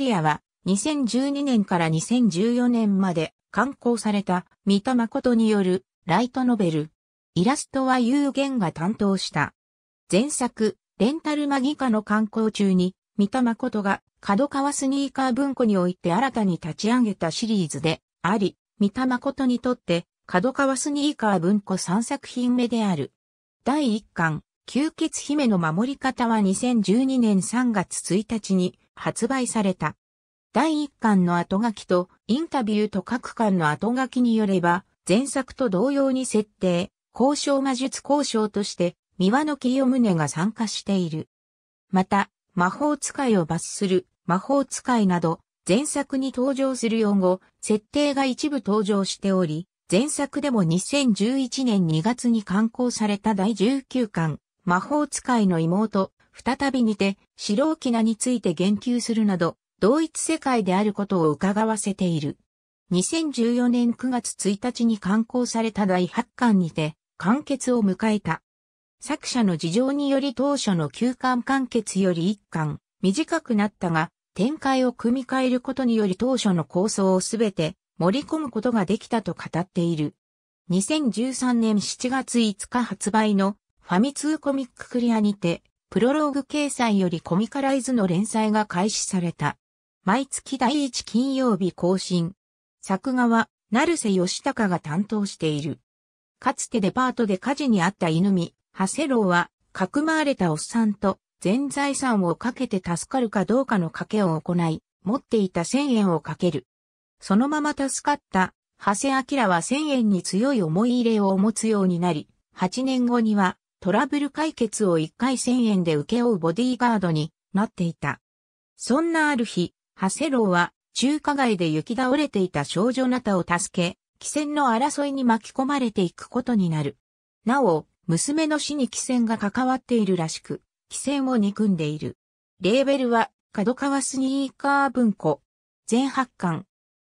リアは2012年から2014年まで刊行された三田誠によるライトノベル。イラストは有限が担当した。前作、レンタルマギカの刊行中に、三田誠が角川スニーカー文庫において新たに立ち上げたシリーズであり、三田誠にとって角川スニーカー文庫3作品目である。第1巻、吸血姫の守り方は2012年3月1日に発売された。第1巻の後書きとインタビューと各巻の後書きによれば、前作と同様に設定、交渉魔術交渉として、三輪の清宗が参加している。また、魔法使いを罰する、魔法使いなど、前作に登場する用語、設定が一部登場しており、前作でも2011年2月に刊行された第19巻、魔法使いの妹、再びにて、白沖縄について言及するなど、同一世界であることを伺わせている。2014年9月1日に刊行された第8巻にて、完結を迎えた。作者の事情により当初の9巻完結より1巻、短くなったが、展開を組み替えることにより当初の構想をすべて盛り込むことができたと語っている。2013年7月5日発売のファミ通コミッククリアにてプロローグ掲載よりコミカライズの連載が開始された。毎月第1金曜日更新。作画は、成瀬義隆が担当している。かつてデパートで火事にあった犬見、長谷郎は、かくまわれたおっさんと、全財産をかけて助かるかどうかの賭けを行い、持っていた千円をかける。そのまま助かった、長谷明は千円に強い思い入れを持つようになり、8年後には、トラブル解決を1回1000円で請け負うボディーガードになっていた。そんなある日、ハセローは中華街で雪倒れていた少女ナタを助け、汽船の争いに巻き込まれていくことになる。なお、娘の死に汽船が関わっているらしく、汽船を憎んでいる。レーベルは、角川スニーカー文庫。全8巻。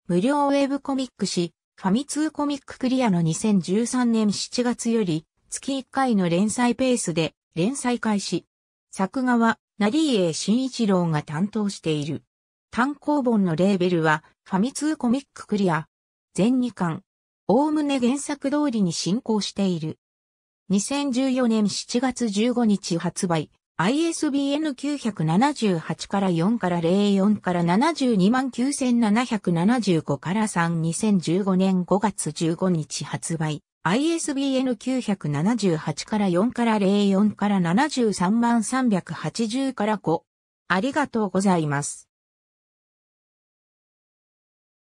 無料ウェブコミック誌、ファミ通コミッククリアの2013年7月より、月1回の連載ペースで連載開始。作画は、成江慎一郎が担当している。単行本のレーベルは、ファミ通コミッククリア。全2巻。おおむね原作通りに進行している。2014年7月15日発売、ISBN 978から4から04から729,775から3 2015年5月15日発売、ISBN 978から4から04から73万380から5。ありがとうございます。